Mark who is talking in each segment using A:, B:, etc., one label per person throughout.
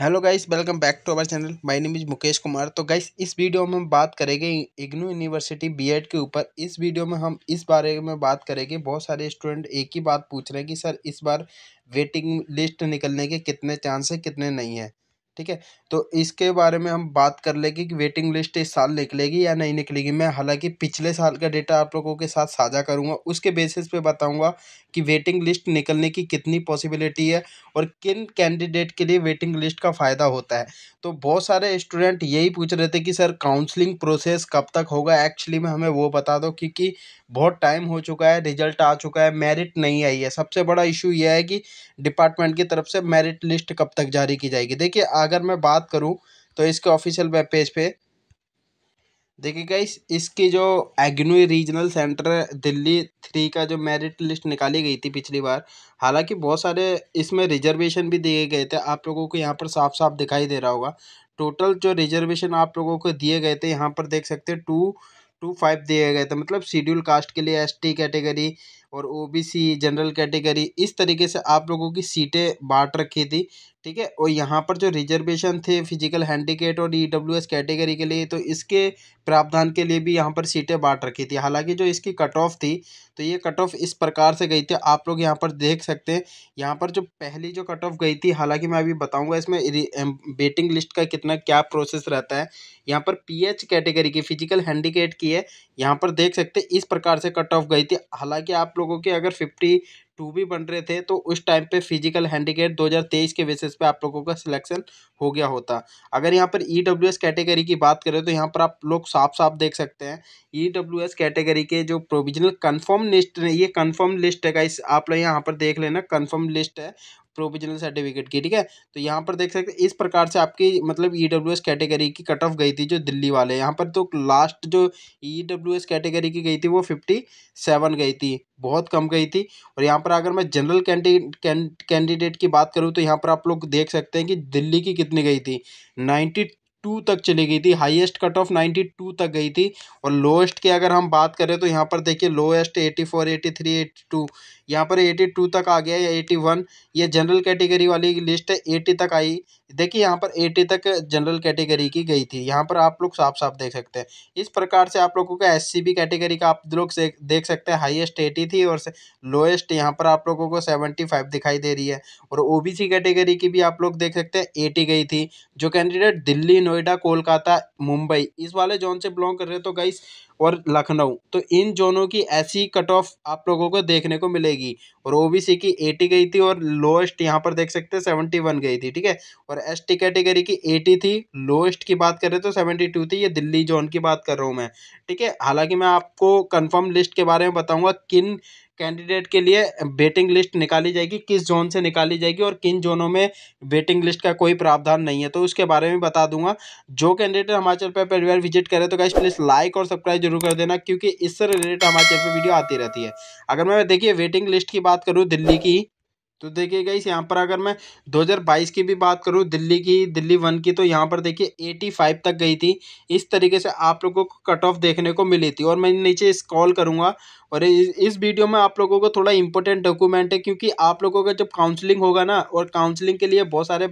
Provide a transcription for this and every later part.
A: hello guys welcome back to our channel my name is Mukesh Kumar तो guys इस video में हम बात करेंगे इग्नू यूनिवर्सिटी बीएड के ऊपर इस वीडियो में हम इस बारे में बात करेंगे बहुत सारे स्टूडेंट एक ही बात पूछ रहे हैं कि सर इस बार वेटिंग लिस्ट निकलने के कितने चांस है कितने नहीं है ठीक है तो इसके बारे में हम बात कर लेंगे कि वेटिंग लिस्ट इस साल निकलेगी या नहीं निकलेगी मैं हालांकि पिछले साल का डेटा आप लोगों के साथ साझा करूंगा उसके बेसिस पे बताऊंगा कि वेटिंग लिस्ट निकलने की कितनी पॉसिबिलिटी है और किन कैंडिडेट के लिए वेटिंग लिस्ट का फ़ायदा होता है तो बहुत सारे स्टूडेंट यही पूछ रहे थे कि सर काउंसलिंग प्रोसेस कब तक होगा एक्चुअली में हमें वो बता दो क्योंकि बहुत टाइम हो चुका है रिजल्ट आ चुका है मेरिट नहीं आई है सबसे बड़ा इशू यह है कि डिपार्टमेंट की तरफ से मेरिट लिस्ट कब तक जारी की जाएगी देखिए अगर मैं बात करूँ तो इसके ऑफिशियल वेब पेज पे देखिए इस इसकी जो IGNOU regional centre Delhi three का जो मेरिट लिस्ट निकाली गई थी पिछली बार हालांकि बहुत सारे इसमें रिजर्वेशन भी दिए गए थे आप लोगों को यहाँ पर साफ साफ दिखाई दे रहा होगा टोटल जो रिजर्वेशन आप लोगों को दिए गए थे यहाँ पर देख सकते हैं टू टू फाइव दिए गए थे मतलब शेड्यूल कास्ट के लिए एसटी कैटेगरी और ओबीसी जनरल कैटेगरी इस तरीके से आप लोगों की सीटें बांट रखी थी ठीक है और यहाँ पर जो रिजर्वेशन थे फिजिकल हैंडीकेट और ई डब्ल्यू एस कैटेगरी के लिए तो इसके प्रावधान के लिए भी यहाँ पर सीटें बांट रखी थी हालांकि जो इसकी कट ऑफ थी तो ये कट ऑफ इस प्रकार से गई थी आप लोग यहाँ पर देख सकते हैं यहाँ पर जो पहली जो कट ऑफ गई थी हालांकि मैं अभी बताऊँगा इसमें वेटिंग लिस्ट का कितना क्या प्रोसेस रहता है यहाँ पर पी कैटेगरी की फिजिकल हैंडीकेट की है यहाँ पर देख सकते इस प्रकार से कट ऑफ गई थी हालांकि आप लोगों के अगर फिफ्टी टू भी बन रहे थे तो उस टाइम पे फिजिकल हैंडीकेट 2023 के बेसिस पे आप लोगों का सिलेक्शन हो गया होता अगर यहाँ पर ई e कैटेगरी की बात करें तो यहाँ पर आप लोग साफ साफ देख सकते हैं ई e कैटेगरी के जो प्रोविजनल कन्फर्म लिस्ट ये कन्फर्म लिस्ट है का आप लोग यहाँ पर देख लेना कन्फर्म लिस्ट है प्रोविजनल सर्टिफिकेट की ठीक है तो यहाँ पर देख सकते इस प्रकार से आपकी मतलब ई e कैटेगरी की कट ऑफ गई थी जो दिल्ली वाले यहाँ पर तो लास्ट जो ई e कैटेगरी की गई थी वो फिफ्टी गई थी बहुत कम गई थी और यहाँ पर अगर मैं जनरल कैंडिडेट की बात करूँ तो यहाँ पर आप लोग देख सकते हैं कि दिल्ली की कितनी गई थी नाइन्टी टू तक चली गई थी highest cut off ninety two तक गई थी और लोएस्ट की अगर हम बात करें तो यहाँ पर देखिए lowest eighty four eighty three eighty two यहाँ पर एटी टू तक आ गया या एटी वन ये जनरल कैटेगरी वाली लिस्ट है एटी तक आई देखिए यहाँ पर एटी तक जनरल कैटेगरी की गई थी यहाँ पर आप लोग साफ साफ देख सकते हैं इस प्रकार से आप लोगों का एस कैटेगरी का आप लोग देख सकते हैं हाइएस्ट एटी थी और लोएस्ट यहाँ पर आप लोगों को सेवेंटी फाइव दिखाई दे रही है और ओ कैटेगरी की भी आप लोग देख सकते हैं एटी गई थी जो कैंडिडेट दिल्ली नोएडा कोलकाता मुंबई इस वाले जोन से बिलोंग कर रहे हैं तो गाइस और लखनऊ तो इन जोनों की ऐसी कट ऑफ आप लोगों को देखने को मिलेगी और ओबीसी की एटी गई थी और लोएस्ट यहाँ पर देख सकते हैं सेवेंटी वन गई थी ठीक है और एस टी कैटेगरी की एटी थी लोएस्ट की बात करें तो सेवेंटी टू थी ये दिल्ली जोन की बात कर रहा हूँ मैं ठीक है हालांकि मैं आपको कन्फर्म लिस्ट के बारे में बताऊँगा किन कैंडिडेट के लिए वेटिंग लिस्ट निकाली जाएगी किस जोन से निकाली जाएगी और किन जोनों में वेटिंग लिस्ट का कोई प्रावधान नहीं है तो उसके बारे में बता दूंगा जो कैंडिडेट हमारे चैनल पर पहली बार विजिट करें तो गाइस प्लीज़ लाइक और सब्सक्राइब जरूर कर देना क्योंकि इससे रिलेटेड हमारे चैनल पर वीडियो आती रहती है अगर मैं देखिए वेटिंग लिस्ट की बात करूँ दिल्ली की तो देखिए गाइस यहाँ पर अगर मैं 2022 की भी बात करूँ दिल्ली की दिल्ली वन की तो यहाँ पर देखिए 85 तक गई थी इस तरीके से आप लोगों को कट ऑफ देखने को मिली थी और मैं नीचे स्क्रॉल करूँगा और इस वीडियो में आप लोगों को थोड़ा इंपॉर्टेंट डॉक्यूमेंट है क्योंकि आप लोगों का जब काउंसलिंग होगा ना और काउंसलिंग के लिए बहुत सारे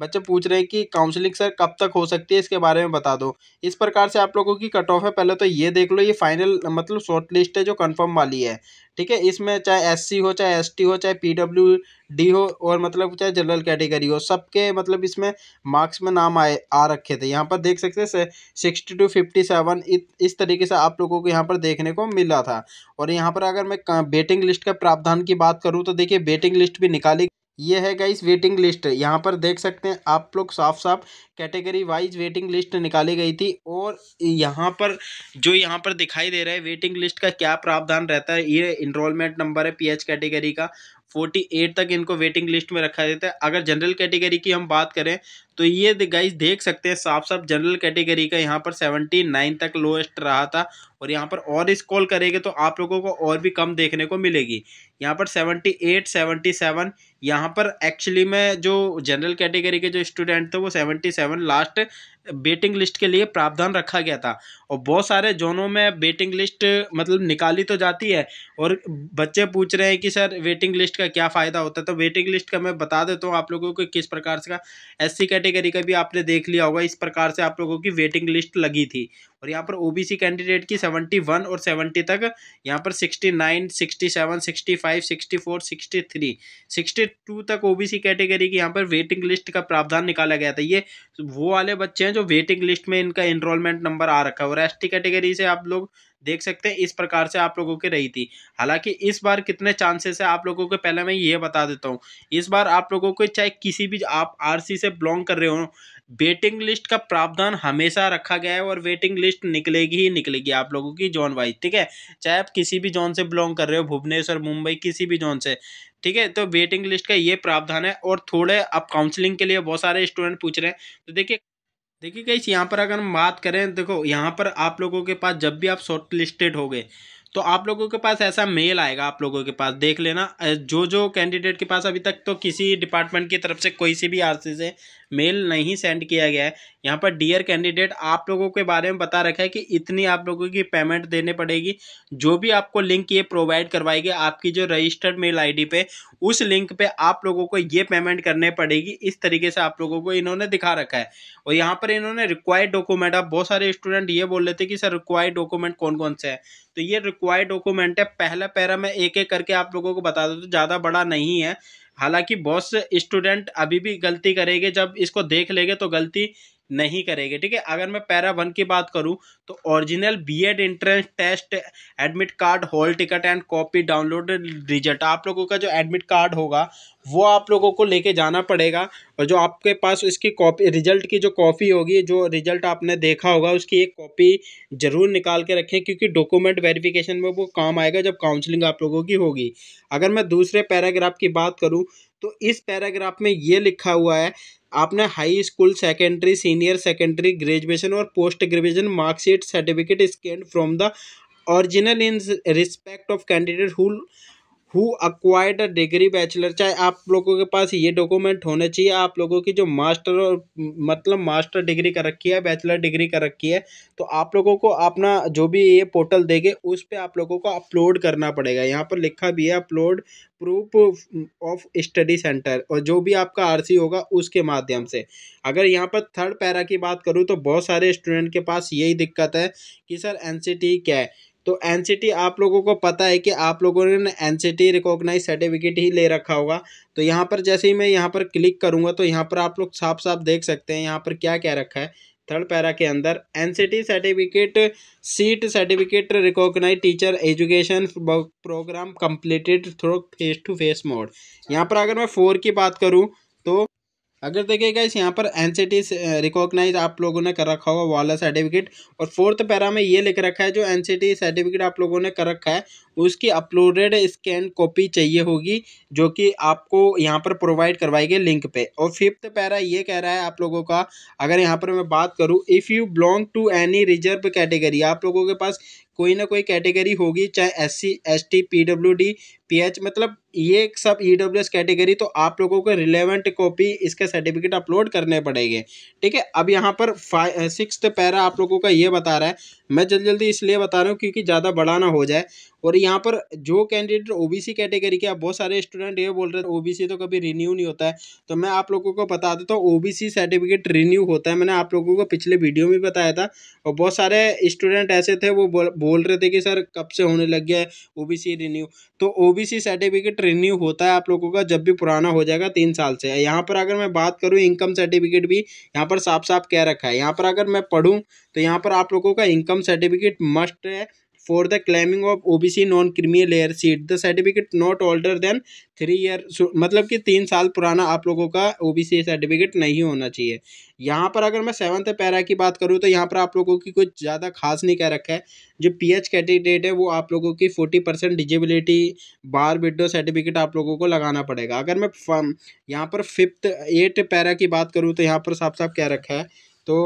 A: बच्चे पूछ रहे हैं कि काउंसलिंग सर कब तक हो सकती है इसके बारे में बता दो इस प्रकार से आप लोगों की कट ऑफ है पहले तो ये देख लो ये फाइनल मतलब शॉर्ट लिस्ट है जो कन्फर्म वाली है ठीक है इसमें चाहे एस हो चाहे एस हो चाहे पी डी हो और मतलब चाहे जनरल कैटेगरी हो सबके मतलब इसमें मार्क्स में नाम आए आ रखे थे यहाँ पर देख सकते हैं सिक्सटी टू फिफ्टी सेवन इस तरीके से आप लोगों को यहाँ पर देखने को मिला था और यहाँ पर अगर मैं बेटिंग लिस्ट का प्रावधान की बात करूँ तो देखिए बेटिंग लिस्ट भी निकाली ये है गाइस वेटिंग लिस्ट यहाँ पर देख सकते हैं आप लोग साफ साफ कैटेगरी वाइज वेटिंग लिस्ट निकाली गई थी और यहाँ पर जो यहाँ पर दिखाई दे रहा है वेटिंग लिस्ट का क्या प्रावधान रहता है ये इनरोलमेंट नंबर है पीएच कैटेगरी का फोर्टी एट तक इनको वेटिंग लिस्ट में रखा जाता है अगर जनरल कैटेगरी की हम बात करें तो ये गाइज देख सकते हैं साफ साफ जनरल कैटेगरी का यहाँ पर सेवेंटी नाइन तक लोएस्ट रहा था और यहाँ पर और इस कॉल करेंगे तो आप लोगों को और भी कम देखने को मिलेगी यहाँ पर सेवनटी एट सेवनटी सेवन यहाँ पर एक्चुअली में जो जनरल कैटेगरी के जो स्टूडेंट थे वो seventy seven last waiting list के लिए प्रावधान रखा गया था और बहुत सारे जोनों में बेटिंग लिस्ट मतलब निकाली तो जाती है और बच्चे पूछ रहे हैं कि सर वेटिंग लिस्ट का क्या फ़ायदा होता है तो वेटिंग लिस्ट का मैं बता देता हूँ आप लोगों को किस प्रकार से का एससी कैटेगरी का भी आपने देख लिया होगा इस प्रकार से आप लोगों की वेटिंग लिस्ट लगी थी और यहाँ पर ओ कैंडिडेट की सेवेंटी वन और सेवेंटी तक यहाँ पर sixty nine sixty seven sixty five sixty four sixty three sixty two तक ओ कैटेगरी की यहाँ पर वेटिंग लिस्ट का प्रावधान निकाला गया था ये वो वाले बच्चे हैं जो वेटिंग लिस्ट में इनका एनरोलमेंट नंबर आ रखा है और एस कैटेगरी से आप लोग देख सकते हैं इस प्रकार से आप लोगों की रही थी हालांकि इस बार कितने चांसेस है आप लोगों के पहले मैं ये बता देता हूँ इस बार आप लोगों को चाहे किसी भी आप आरसी से बिलोंग कर रहे हो वेटिंग लिस्ट का प्रावधान हमेशा रखा गया है और वेटिंग लिस्ट निकलेगी ही निकलेगी आप लोगों की जोन वाइज ठीक है चाहे आप किसी भी जोन से बिलोंग कर रहे हो भुवनेश्वर मुंबई किसी भी जोन से ठीक है तो वेटिंग लिस्ट का ये प्रावधान है और थोड़े आप काउंसलिंग के लिए बहुत सारे स्टूडेंट पूछ रहे हैं तो देखिए देखिए कैसे यहाँ पर अगर हम बात करें देखो यहाँ पर आप लोगों के पास जब भी आप शॉर्ट लिस्टेड हो गए तो आप लोगों के पास ऐसा मेल आएगा आप लोगों के पास देख लेना जो जो कैंडिडेट के पास अभी तक तो किसी डिपार्टमेंट की तरफ से कोई सी भी आर से मेल नहीं सेंड किया गया है यहाँ पर डियर कैंडिडेट आप लोगों के बारे में बता रखा है कि इतनी आप लोगों की पेमेंट देने पड़ेगी जो भी आपको लिंक ये प्रोवाइड करवाएगी आपकी जो रजिस्टर्ड मेल आईडी पे उस लिंक पे आप लोगों को ये पेमेंट करने पड़ेगी इस तरीके से आप लोगों को इन्होंने दिखा रखा है और यहाँ पर इन्होंने रिक्वायर्ड डॉक्यूमेंट आप बहुत सारे स्टूडेंट ये बोल रहे थे कि सर रिक्वायर्ड डॉक्यूमेंट कौन कौन से है तो ये रिक्वायर्ड डॉक्यूमेंट है पहला पैरा मैं एक एक करके आप लोगों को बता दूँ तो ज़्यादा बड़ा नहीं है हालांकि बहुत से स्टूडेंट अभी भी गलती करेंगे जब इसको देख लेंगे तो गलती नहीं करेंगे ठीक है अगर मैं पैरा वन की बात करूँ तो original BEd entrance test admit card hall ticket and copy downloaded result आप लोगों का जो एडमिट कार्ड होगा वो आप लोगों को लेके जाना पड़ेगा और जो आपके पास इसकी कॉपी रिजल्ट की जो कॉपी होगी जो रिजल्ट आपने देखा होगा उसकी एक कॉपी ज़रूर निकाल के रखें क्योंकि डॉक्यूमेंट वेरिफिकेशन में वो काम आएगा जब काउंसलिंग आप लोगों की होगी अगर मैं दूसरे पैराग्राफ की बात करूँ तो इस पैराग्राफ में ये लिखा हुआ है आपने high school secondary senior secondary graduation और post graduation marksheet certificate scanned from the original in respect of candidate who who acquired degree bachelor चाहे आप लोगों के पास ये डॉक्यूमेंट होने चाहिए आप लोगों की जो मास्टर और मतलब मास्टर डिग्री कर रखी है बैचलर डिग्री कर रखी है तो आप लोगों को अपना जो भी ये पोर्टल देंगे उस पर आप लोगों को अपलोड करना पड़ेगा यहाँ पर लिखा भी है upload proof of study centre और जो भी आपका आर होगा उसके माध्यम से अगर यहाँ पर थर्ड पैरा की बात करूँ तो बहुत सारे स्टूडेंट के पास यही दिक्कत है कि सर एन क्या है तो एन आप लोगों को पता है कि आप लोगों ने एन रिकॉग्नाइज सर्टिफिकेट ही ले रखा होगा तो यहाँ पर जैसे ही मैं यहाँ पर क्लिक करूँगा तो यहाँ पर आप लोग साफ साफ देख सकते हैं यहाँ पर क्या क्या रखा है थर्ड पैरा के अंदर an certificate seat certificate recognise teacher education programme completed through face to face mode यहाँ पर अगर मैं फोर की बात करूँ तो अगर देखिएगा इस यहाँ पर एन रिकॉग्नाइज आप लोगों ने कर रखा होगा वाला सर्टिफिकेट और फोर्थ पैरा में ये लिख रखा है जो एन सर्टिफिकेट आप लोगों ने कर रखा है उसकी अपलोडेड स्कैन कॉपी चाहिए होगी जो कि आपको यहाँ पर प्रोवाइड करवाई गई लिंक पे और फिफ्थ पैरा ये कह रहा है आप लोगों का अगर यहाँ पर मैं बात करूँ if you belong to any reserve category आप लोगों के पास कोई ना कोई कैटेगरी होगी चाहे S C S T P W D P H मतलब ये सब ई डब्ल्यू एस कैटेगरी तो आप लोगों को रिलेवेंट कॉपी इसके सर्टिफिकेट अपलोड करने पड़ेंगे ठीक है अब यहाँ पर फाइव सिक्स पैरा आप लोगों का ये बता रहा है मैं जल्दी जल्दी इसलिए बता रहा हूँ क्योंकि ज़्यादा बड़ा ना हो जाए और यहाँ पर जो कैंडिडेट ओबीसी कैटेगरी के आप बहुत सारे स्टूडेंट ये बोल रहे थे ओबीसी तो कभी रिन्यू नहीं होता है तो मैं आप लोगों को बता देता हूँ ओबीसी सर्टिफिकेट रिन्यू होता है मैंने आप लोगों को पिछले वीडियो में बताया था और बहुत सारे स्टूडेंट ऐसे थे वो बोल रहे थे कि सर कब से होने लग गया है ओ रिन्यू तो ओ सर्टिफिकेट रिन्यू होता है आप लोगों का जब भी पुराना हो जाएगा तीन साल से यहाँ पर अगर मैं बात करूँ इनकम सर्टिफिकेट भी यहाँ पर साफ साफ कह रखा है यहाँ पर अगर मैं पढ़ूँ तो यहाँ पर आप लोगों का इनकम इनकम सर्टिफिकेट मस्ट है claiming of O B C non creamy layer seat the certificate not older than three year मतलब कि तीन साल पुराना आप लोगों का ओबीसी सर्टिफिकेट नहीं होना चाहिए यहाँ पर अगर मैं सेवन्थ पैरा की बात करूँ तो यहाँ पर आप लोगों की कुछ ज़्यादा खास नहीं कह रखा है जो पी एच कैंडिडेट है वो आप लोगों की फोर्टी परसेंट डिजेबिलिटी बार विडो सर्टिफिकेट आप लोगों को लगाना पड़ेगा अगर मैं यहाँ पर फिफ्थ एट पैरा की बात करूँ तो यहाँ पर साफ साफ कह रखा है तो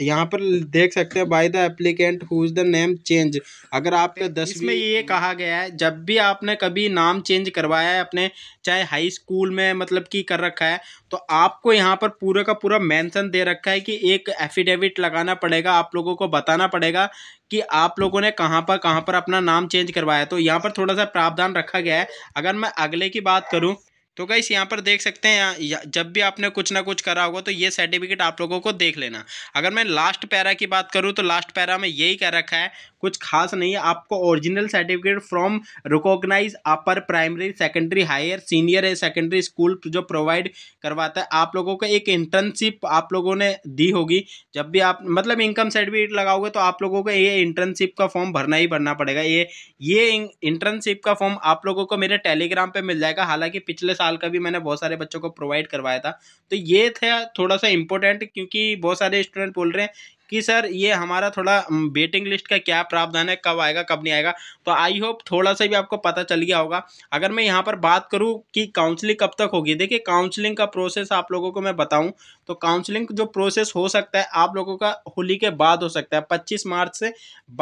A: यहाँ पर देख सकते हैं by the applicant who is the name change अगर आपका तो दस में ये कहा गया है जब भी आपने कभी नाम चेंज करवाया है अपने चाहे हाई स्कूल में मतलब कि कर रखा है तो आपको यहाँ पर पूरा का पूरा मेंशन दे रखा है कि एक एफिडेविट लगाना पड़ेगा आप लोगों को बताना पड़ेगा कि आप लोगों ने कहाँ पर कहाँ पर अपना नाम चेंज करवाया तो यहाँ पर थोड़ा सा प्रावधान रखा गया है अगर मैं अगले की बात करूँ तो गाइस यहाँ पर देख सकते हैं जब भी आपने कुछ ना कुछ करा होगा तो ये सर्टिफिकेट आप लोगों को देख लेना अगर मैं लास्ट पैरा की बात करूँ तो लास्ट पैरा में यही कह रखा है कुछ खास नहीं है आपको original certificate from recognise upper primary secondary higher senior secondary school जो प्रोवाइड करवाता है आप लोगों को एक इंटर्नशिप आप लोगों ने दी होगी जब भी आप मतलब इनकम सर्टिफिकेट लगाओगे तो आप लोगों को ये इंटर्नशिप का फॉर्म भरना ही भरना पड़ेगा ये ये इंटर्नशिप का फॉर्म आप लोगों को मेरे टेलीग्राम पर मिल जाएगा हालांकि पिछले साल साल का भी मैंने बहुत सारे बच्चों को प्रोवाइड करवाया था तो ये था थोड़ा सा इंपॉर्टेंट क्योंकि बहुत सारे स्टूडेंट बोल रहे हैं कि सर ये हमारा थोड़ा वेटिंग लिस्ट का क्या प्रावधान है कब आएगा कब नहीं आएगा तो आई होप थोड़ा सा भी आपको पता चल गया होगा अगर मैं यहाँ पर बात करूँ कि काउंसलिंग कब तक होगी देखिए काउंसलिंग का प्रोसेस आप लोगों को मैं बताऊँ तो काउंसलिंग जो प्रोसेस हो सकता है आप लोगों का होली के बाद हो सकता है पच्चीस मार्च से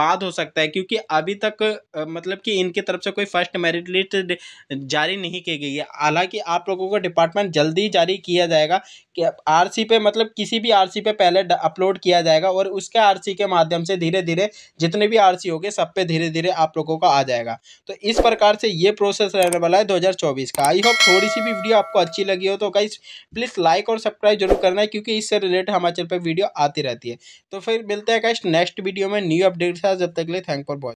A: बाद हो सकता है क्योंकि अभी तक मतलब कि इनकी तरफ से कोई फर्स्ट मेरिट लिस्ट जारी नहीं की गई है हालांकि आप लोगों को डिपार्टमेंट जल्दी जारी किया जाएगा कि आर पे मतलब किसी भी आर पे पहले अपलोड किया जाएगा और उसके आर के माध्यम से धीरे धीरे जितने भी आर होंगे सब पे धीरे धीरे आप लोगों का आ जाएगा तो इस प्रकार से ये प्रोसेस रहने वाला है दो का आई होप थोड़ी सी भी वीडियो आपको अच्छी लगी हो तो कई प्लीज़ लाइक और सब्सक्राइब जरूर करना है क्योंकि इससे रिलेटेड हमारे चैनल पर वीडियो आती रहती है तो फिर मिलते हैं कैश नेक्स्ट वीडियो में न्यू अपडेट है जब तक लिए थैंक फॉर वॉच